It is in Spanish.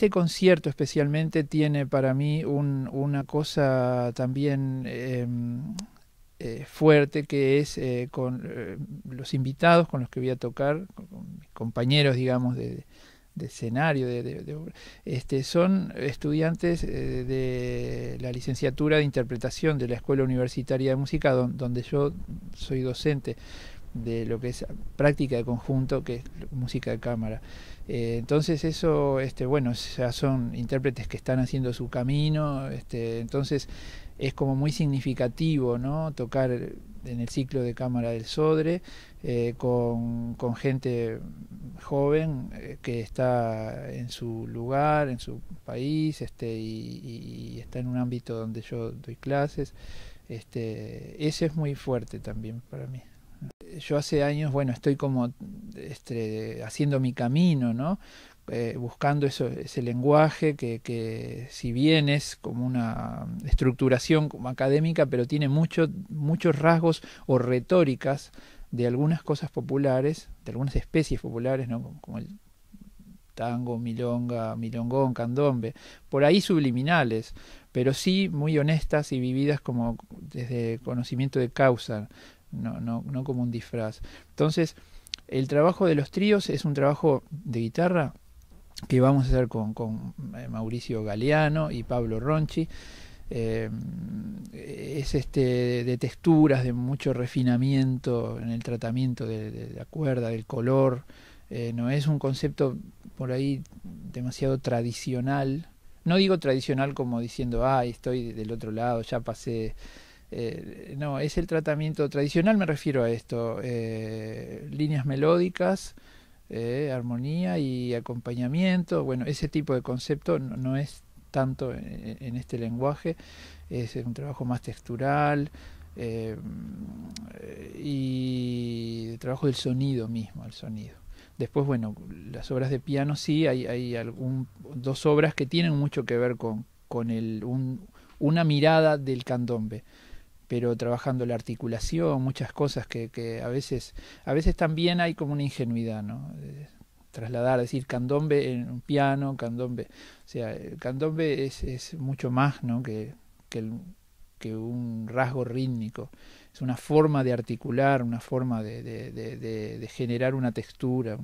Este concierto especialmente tiene para mí una cosa también em, eh, fuerte que es eh, con eh, los invitados con los que voy a tocar, compañeros, digamos, de, escenario, de, este, son estudiantes de la licenciatura de interpretación de la Escuela Universitaria de Música, donde yo soy docente de lo que es práctica de conjunto, que es música de cámara. Eh, entonces eso, este, bueno, ya son intérpretes que están haciendo su camino, este, entonces es como muy significativo, ¿no? Tocar en el ciclo de cámara del Sodre eh, con, gente joven eh, que está en su lugar, en su país, este, y, está en un ámbito donde yo doy clases. Este, ese es muy fuerte también para mí yo hace años, bueno, estoy como este, haciendo mi camino, ¿no? Eh, buscando eso, ese lenguaje que, que, si bien es como una estructuración como académica, pero tiene muchos rasgos o retóricas de algunas cosas populares, de algunas especies populares, como, como el tango, milonga, milongón, candombe, por ahí subliminales, pero sí muy honestas y vividas como desde conocimiento de causa, no, no, no como un disfraz. Entonces, el trabajo de los tríos es un trabajo de guitarra que vamos a hacer con, eh, Mauricio Galeano y Pablo Ronchi. Eh, es este de texturas, de mucho refinamiento en el tratamiento de, la cuerda, del color. Eh, no es un concepto por ahí demasiado tradicional. No digo tradicional como diciendo, ay, estoy del otro lado, ya pasé eh, no, es el tratamiento tradicional, me refiero a esto, eh, líneas melódicas, eh, armonía y acompañamiento, bueno, ese tipo de concepto no, es tanto en, este lenguaje, es un trabajo más textural y trabajo del sonido mismo, el sonido. Después, bueno, las obras de piano sí, hay, hay dos obras que tienen mucho que ver con, con el, una mirada del candombe pero trabajando la articulación, muchas cosas que, que a veces, a veces también hay como una ingenuidad, ¿no? trasladar, decir candombe en un piano, candombe, o sea, el candombe es, mucho más, ¿no? Que, un rasgo rítmico, es una forma de articular, una forma de, de, de generar una textura,